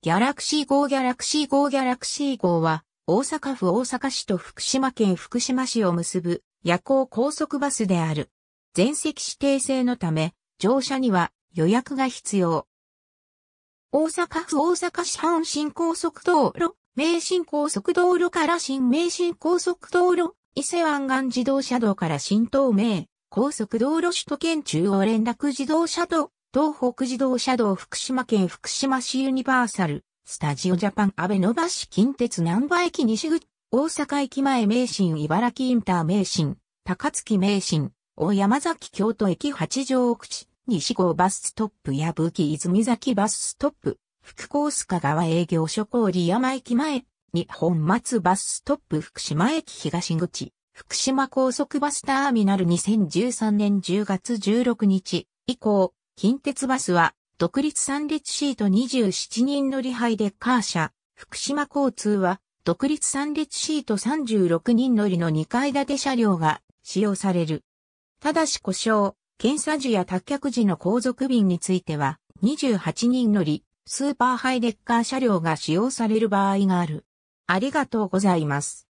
ギャラクシー号ギャラクシー号ギャラクシー号は、大阪府大阪市と福島県福島市を結ぶ夜行高速バスである。全席指定制のため、乗車には予約が必要。大阪府大阪市阪神高速道路、名神高速道路から新名神高速道路、伊勢湾岸自動車道から新東名、高速道路首都圏中央連絡自動車道、東北自動車道福島県福島市ユニバーサル、スタジオジャパン安倍伸ばし近鉄南波駅西口、大阪駅前名神茨城インター名神、高槻名神、大山崎京都駅八条口、西郷バスストップ矢吹泉崎バスストップ、福高須賀川営業所郡山駅前、日本松バスストップ福島駅東口、福島高速バスターミナル2013年10月16日以降、近鉄バスは、独立三列シート27人乗り配でカー車、福島交通は、独立三列シート36人乗りの2階建て車両が使用される。ただし故障、検査時や脱却時の後続便については、28人乗り、スーパーハイデッカー車両が使用される場合がある。ありがとうございます。